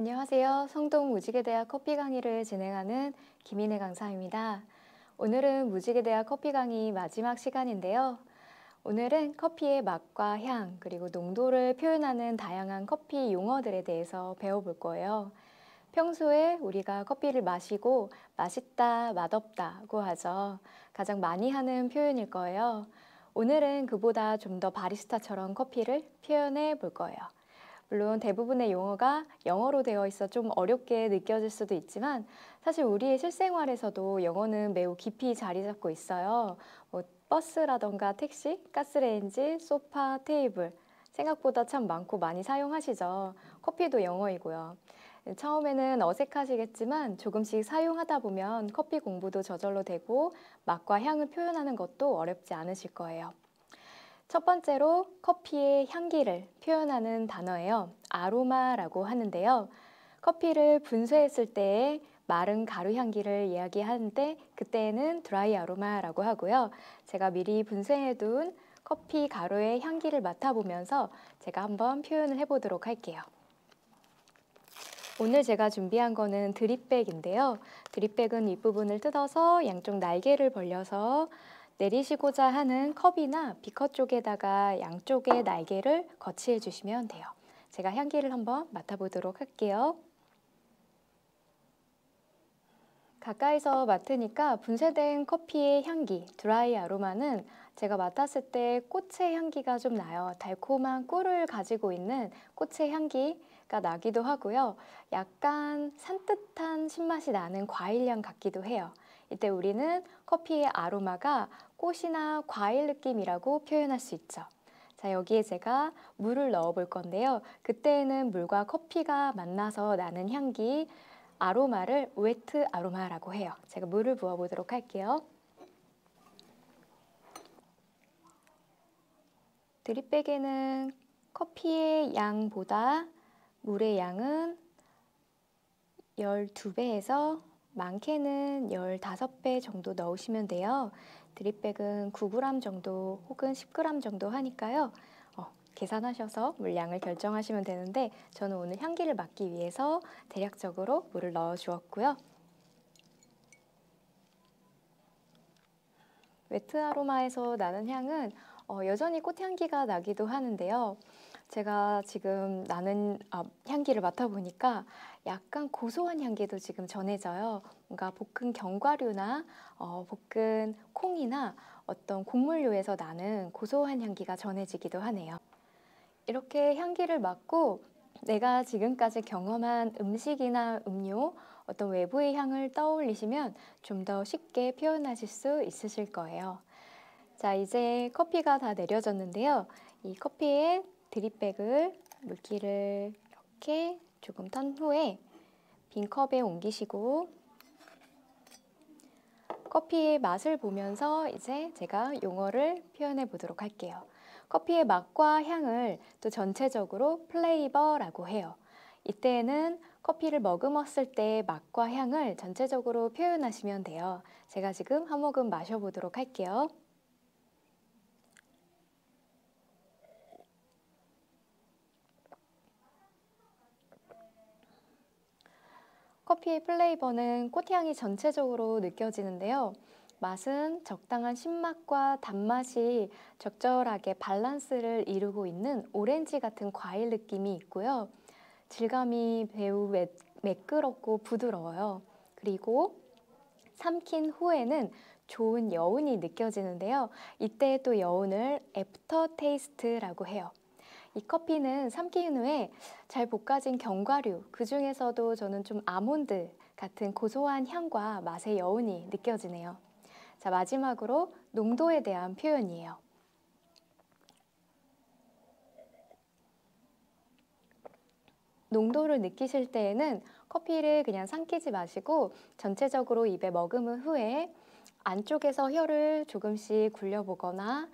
안녕하세요. 성동 무지개대학 커피 강의를 진행하는 김인혜 강사입니다. 오늘은 무지개대학 커피 강의 마지막 시간인데요. 오늘은 커피의 맛과 향, 그리고 농도를 표현하는 다양한 커피 용어들에 대해서 배워볼 거예요. 평소에 우리가 커피를 마시고 맛있다, 맛없다고 하죠. 가장 많이 하는 표현일 거예요. 오늘은 그보다 좀 더 바리스타처럼 커피를 표현해 볼 거예요. 물론 대부분의 용어가 영어로 되어 있어 좀 어렵게 느껴질 수도 있지만 사실 우리의 실생활에서도 영어는 매우 깊이 자리 잡고 있어요. 뭐 버스라던가 택시, 가스레인지, 소파, 테이블 생각보다 참 많고 많이 사용하시죠. 커피도 영어이고요. 처음에는 어색하시겠지만 조금씩 사용하다 보면 커피 공부도 저절로 되고 맛과 향을 표현하는 것도 어렵지 않으실 거예요. 첫 번째로 커피의 향기를 표현하는 단어예요. 아로마라고 하는데요. 커피를 분쇄했을 때의 마른 가루 향기를 이야기하는데 그때는 드라이 아로마라고 하고요. 제가 미리 분쇄해둔 커피 가루의 향기를 맡아보면서 제가 한번 표현을 해보도록 할게요. 오늘 제가 준비한 거는 드립백인데요. 드립백은 윗부분을 뜯어서 양쪽 날개를 벌려서 내리시고자 하는 컵이나 비커 쪽에다가 양쪽의 날개를 거치해 주시면 돼요. 제가 향기를 한번 맡아보도록 할게요. 가까이서 맡으니까 분쇄된 커피의 향기, 드라이 아로마는 제가 맡았을 때 꽃의 향기가 좀 나요. 달콤한 꿀을 가지고 있는 꽃의 향기가 나기도 하고요. 약간 산뜻한 신맛이 나는 과일향 같기도 해요. 이때 우리는 커피의 아로마가 꽃이나 과일 느낌이라고 표현할 수 있죠. 자, 여기에 제가 물을 넣어 볼 건데요. 그때에는 물과 커피가 만나서 나는 향기, 아로마를 웨트 아로마라고 해요. 제가 물을 부어 보도록 할게요. 드립백에는 커피의 양보다 물의 양은 12배에서 많게는 15배 정도 넣으시면 돼요. 드립백은 9g 정도 혹은 10g 정도 하니까요. 어, 계산하셔서 물량을 결정하시면 되는데 저는 오늘 향기를 막기 위해서 대략적으로 물을 넣어 주었고요. 웨트 아로마에서 나는 향은 어, 여전히 꽃향기가 나기도 하는데요. 제가 지금 나는 아, 향기를 맡아보니까 약간 고소한 향기도 지금 전해져요. 뭔가 볶은 견과류나 어, 볶은 콩이나 어떤 곡물류에서 나는 고소한 향기가 전해지기도 하네요. 이렇게 향기를 맡고 내가 지금까지 경험한 음식이나 음료, 어떤 외부의 향을 떠올리시면 좀 더 쉽게 표현하실 수 있으실 거예요. 자, 이제 커피가 다 내려졌는데요. 이 커피에 드립백을 물기를 이렇게 조금 탄 후에 빈 컵에 옮기시고 커피의 맛을 보면서 이제 제가 용어를 표현해 보도록 할게요. 커피의 맛과 향을 또 전체적으로 플레이버라고 해요. 이때에는 커피를 머금었을 때의 맛과 향을 전체적으로 표현하시면 돼요. 제가 지금 한 모금 마셔보도록 할게요. 커피의 플레이버는 꽃향이 전체적으로 느껴지는데요. 맛은 적당한 신맛과 단맛이 적절하게 밸런스를 이루고 있는 오렌지 같은 과일 느낌이 있고요. 질감이 매우 매, 끄럽고 부드러워요. 그리고 삼킨 후에는 좋은 여운이 느껴지는데요. 이때 또 여운을 애프터 테이스트라고 해요. 이 커피는 삼킨 키 후에 잘 볶아진 견과류, 그 중에서도 저는 좀 아몬드 같은 고소한 향과 맛의 여운이 느껴지네요. 자, 마지막으로 농도에 대한 표현이에요. 농도를 느끼실 때에는 커피를 그냥 삼키지 마시고 전체적으로 입에 머금은 후에 안쪽에서 혀를 조금씩 굴려보거나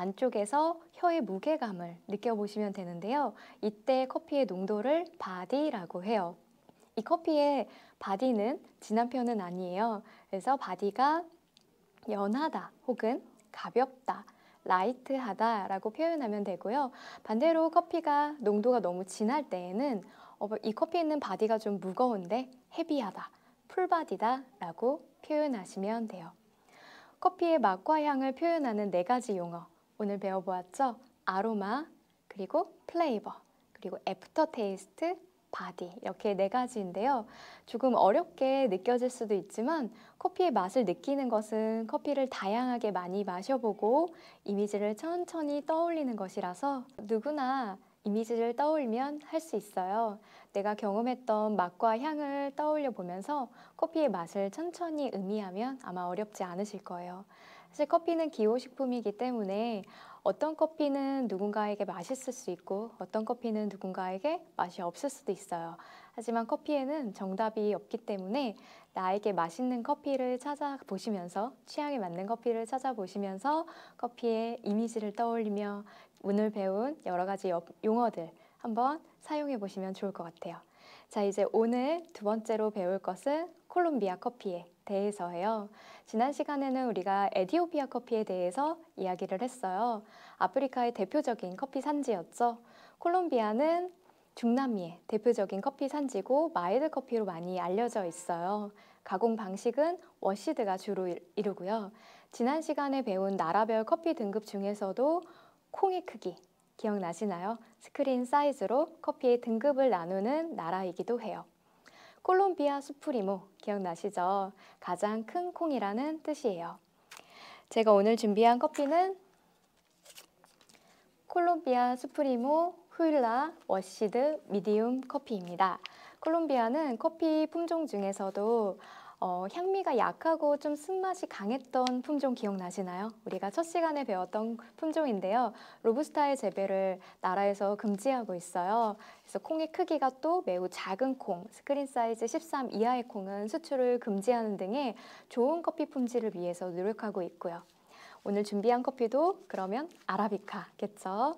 안쪽에서 혀의 무게감을 느껴보시면 되는데요. 이때 커피의 농도를 바디라고 해요. 이 커피의 바디는 진한 편은 아니에요. 그래서 바디가 연하다 혹은 가볍다, 라이트하다 라고 표현하면 되고요. 반대로 커피가 농도가 너무 진할 때에는 어, 뭐 이 커피는 바디가 좀 무거운데 헤비하다, 풀바디다 라고 표현하시면 돼요. 커피의 맛과 향을 표현하는 네 가지 용어 오늘 배워보았죠? 아로마, 그리고 플레이버, 그리고 애프터 테이스트, 바디 이렇게 네 가지인데요. 조금 어렵게 느껴질 수도 있지만 커피의 맛을 느끼는 것은 커피를 다양하게 많이 마셔보고 이미지를 천천히 떠올리는 것이라서 누구나 이미지를 떠올면 할 수 있어요. 내가 경험했던 맛과 향을 떠올려 보면서 커피의 맛을 천천히 의미하면 아마 어렵지 않으실 거예요. 사실 커피는 기호식품이기 때문에 어떤 커피는 누군가에게 맛있을 수 있고 어떤 커피는 누군가에게 맛이 없을 수도 있어요. 하지만 커피에는 정답이 없기 때문에 나에게 맛있는 커피를 찾아보시면서 취향에 맞는 커피를 찾아보시면서 커피의 이미지를 떠올리며 오늘 배운 여러 가지 용어들 한번 사용해 보시면 좋을 것 같아요. 자, 이제 오늘 두 번째로 배울 것은 콜롬비아 커피의 대해서예요. 지난 시간에는 우리가 에디오피아 커피에 대해서 이야기를 했어요. 아프리카의 대표적인 커피 산지였죠. 콜롬비아는 중남미의 대표적인 커피 산지고 마일드 커피로 많이 알려져 있어요. 가공 방식은 워시드가 주로 이루고요. 지난 시간에 배운 나라별 커피 등급 중에서도 콩의 크기, 기억나시나요? 스크린 사이즈로 커피의 등급을 나누는 나라이기도 해요. 콜롬비아 수프리모 기억나시죠? 가장 큰 콩이라는 뜻이에요. 제가 오늘 준비한 커피는 콜롬비아 수프리모 후일라 워시드 미디움 커피입니다. 콜롬비아는 커피 품종 중에서도 어, 향미가 약하고 좀 쓴맛이 강했던 품종 기억나시나요? 우리가 첫 시간에 배웠던 품종인데요. 로부스타의 재배를 나라에서 금지하고 있어요. 그래서 콩의 크기가 또 매우 작은 콩, 스크린 사이즈 13 이하의 콩은 수출을 금지하는 등의 좋은 커피 품질을 위해서 노력하고 있고요. 오늘 준비한 커피도 그러면 아라비카겠죠.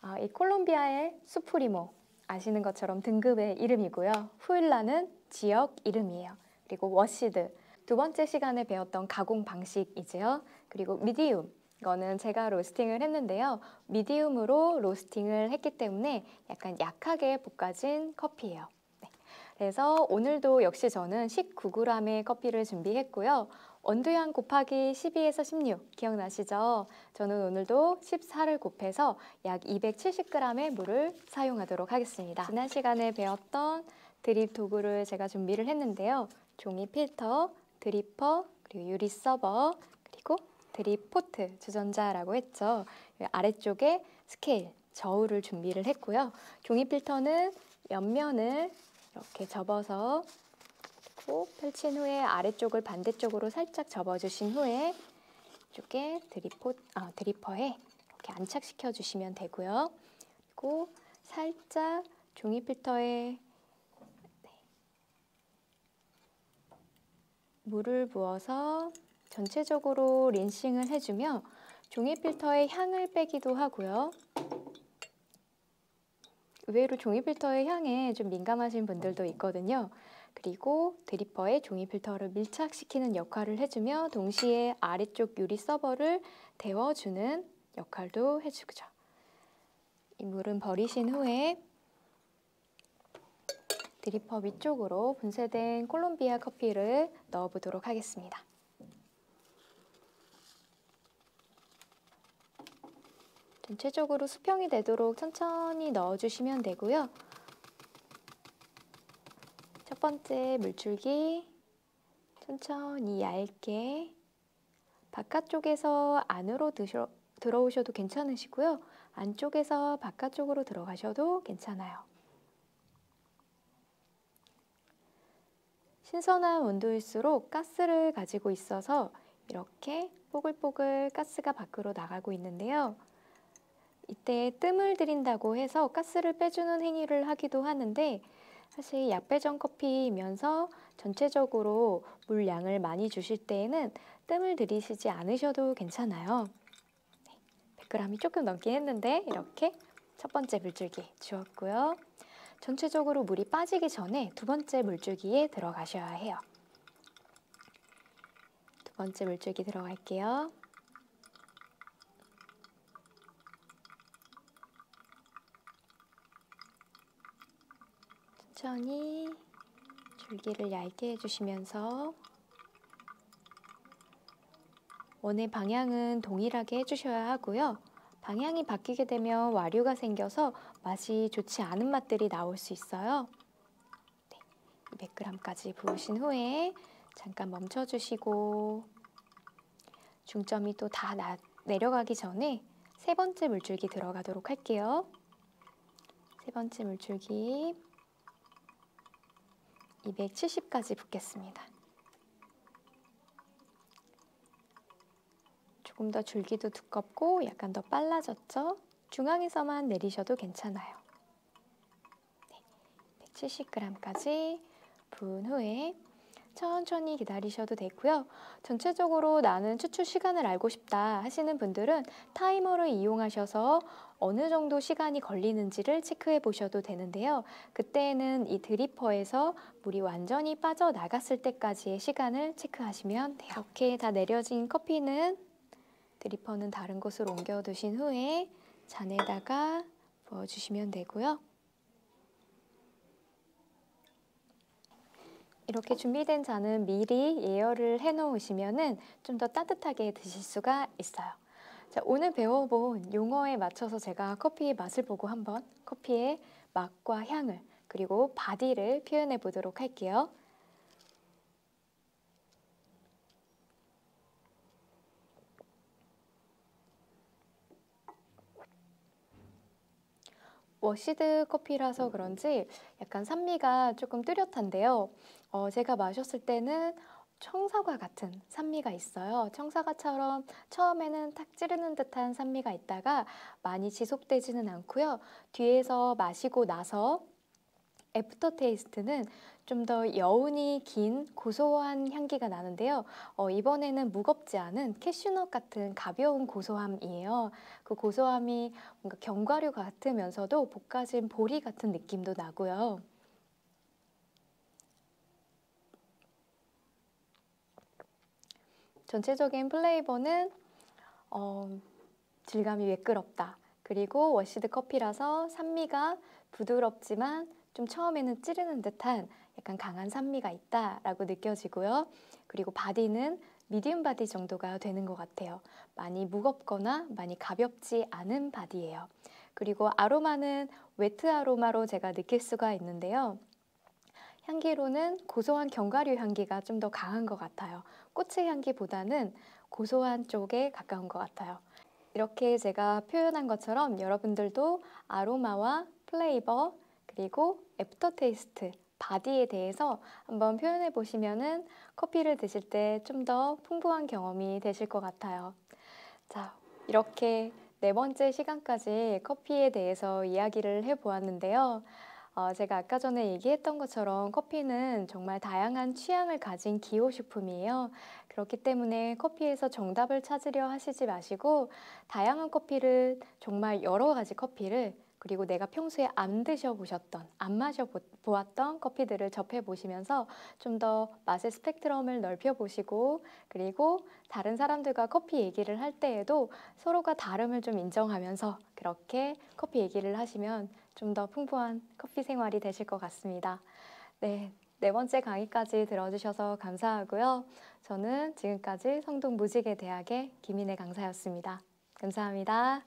어, 이 콜롬비아의 수프리모 아시는 것처럼 등급의 이름이고요. 후일라는 지역 이름이에요. 그리고 워시드 두 번째 시간에 배웠던 가공 방식이지요. 그리고 미디움 이거는 제가 로스팅을 했는데요. 미디움으로 로스팅을 했기 때문에 약간 약하게 볶아진 커피예요. 네. 그래서 오늘도 역시 저는 19g의 커피를 준비했고요. 원두양 곱하기 12에서 16 기억나시죠? 저는 오늘도 14를 곱해서 약 270g의 물을 사용하도록 하겠습니다. 지난 시간에 배웠던 드립 도구를 제가 준비를 했는데요. 종이 필터, 드리퍼, 그리고 유리 서버, 그리고 드립포트 주전자라고 했죠. 그 아래쪽에 스케일, 저울을 준비를 했고요. 종이 필터는 옆면을 이렇게 접어서 펼친 후에 아래쪽을 반대쪽으로 살짝 접어주신 후에 이쪽에 드리포, 아, 드리퍼에 이렇게 안착시켜 주시면 되고요. 그리고 살짝 종이 필터에 물을 부어서 전체적으로 린싱을 해주며 종이 필터의 향을 빼기도 하고요. 의외로 종이 필터의 향에 좀 민감하신 분들도 있거든요. 그리고 드리퍼에 종이 필터를 밀착시키는 역할을 해주며 동시에 아래쪽 유리 서버를 데워주는 역할도 해주죠. 이 물은 버리신 후에 드리퍼 위쪽으로 분쇄된 콜롬비아 커피를 넣어보도록 하겠습니다. 전체적으로 수평이 되도록 천천히 넣어주시면 되고요. 첫 번째 물줄기 천천히 얇게 바깥쪽에서 안으로 드셔, 들어오셔도 괜찮으시고요. 안쪽에서 바깥쪽으로 들어가셔도 괜찮아요. 신선한 온도일수록 가스를 가지고 있어서 이렇게 뽀글뽀글 가스가 밖으로 나가고 있는데요. 이때 뜸을 들인다고 해서 가스를 빼주는 행위를 하기도 하는데 사실 약배정 커피이면서 전체적으로 물량을 많이 주실 때에는 뜸을 들이시지 않으셔도 괜찮아요. 100g이 조금 넘긴 했는데 이렇게 첫 번째 물줄기 주었고요. 전체적으로 물이 빠지기 전에 두 번째 물줄기에 들어가셔야 해요. 두 번째 물줄기 들어갈게요. 천천히 줄기를 얇게 해주시면서 원의 방향은 동일하게 해주셔야 하고요. 방향이 바뀌게 되면 와류가 생겨서 맛이 좋지 않은 맛들이 나올 수 있어요. 네, 200g까지 부으신 후에 잠깐 멈춰주시고 중점이 또 다 내려가기 전에 세 번째 물줄기 들어가도록 할게요. 세 번째 물줄기 270까지 붓겠습니다. 조금 더 줄기도 두껍고 약간 더 빨라졌죠? 중앙에서만 내리셔도 괜찮아요. 네, 170g까지 부은 후에 천천히 기다리셔도 되고요. 전체적으로 나는 추출 시간을 알고 싶다 하시는 분들은 타이머를 이용하셔서 어느 정도 시간이 걸리는지를 체크해 보셔도 되는데요. 그때는 이 드리퍼에서 물이 완전히 빠져나갔을 때까지의 시간을 체크하시면 돼요. 이렇게 다 내려진 커피는 드리퍼는 다른 곳으로 옮겨 두신 후에 잔에다가 부어주시면 되고요. 이렇게 준비된 잔은 미리 예열을 해놓으시면 좀 더 따뜻하게 드실 수가 있어요. 자, 오늘 배워본 용어에 맞춰서 제가 커피의 맛을 보고 한번 커피의 맛과 향을 그리고 바디를 표현해 보도록 할게요. 워시드 뭐 커피라서 그런지 약간 산미가 조금 뚜렷한데요. 어, 제가 마셨을 때는 청사과 같은 산미가 있어요. 청사과처럼 처음에는 탁 찌르는 듯한 산미가 있다가 많이 지속되지는 않고요. 뒤에서 마시고 나서 애프터 테이스트는 좀 더 여운이 긴 고소한 향기가 나는데요. 어, 이번에는 무겁지 않은 캐슈넛 같은 가벼운 고소함이에요. 그 고소함이 뭔가 견과류 같으면서도 볶아진 보리 같은 느낌도 나고요. 전체적인 플레이버는 어, 질감이 매끄럽다. 그리고 워시드 커피라서 산미가 부드럽지만 좀 처음에는 찌르는 듯한 약간 강한 산미가 있다라고 느껴지고요. 그리고 바디는 미디움 바디 정도가 되는 것 같아요. 많이 무겁거나 많이 가볍지 않은 바디예요. 그리고 아로마는 웨트 아로마로 제가 느낄 수가 있는데요. 향기로는 고소한 견과류 향기가 좀 더 강한 것 같아요. 꽃의 향기보다는 고소한 쪽에 가까운 것 같아요. 이렇게 제가 표현한 것처럼 여러분들도 아로마와 플레이버, 그리고 애프터 테이스트, 바디에 대해서 한번 표현해 보시면은 커피를 드실 때 좀 더 풍부한 경험이 되실 것 같아요. 자, 이렇게 네 번째 시간까지 커피에 대해서 이야기를 해 보았는데요. 어, 제가 아까 전에 얘기했던 것처럼 커피는 정말 다양한 취향을 가진 기호식품이에요. 그렇기 때문에 커피에서 정답을 찾으려 하시지 마시고 다양한 커피를 정말 여러 가지 커피를 그리고 내가 평소에 안 드셔보셨던, 안 마셔보았던 커피들을 접해보시면서 좀 더 맛의 스펙트럼을 넓혀보시고 그리고 다른 사람들과 커피 얘기를 할 때에도 서로가 다름을 좀 인정하면서 그렇게 커피 얘기를 하시면 좀 더 풍부한 커피 생활이 되실 것 같습니다. 네. 네 번째 강의까지 들어주셔서 감사하고요. 저는 지금까지 성동무지개대학의 김인혜 강사였습니다. 감사합니다.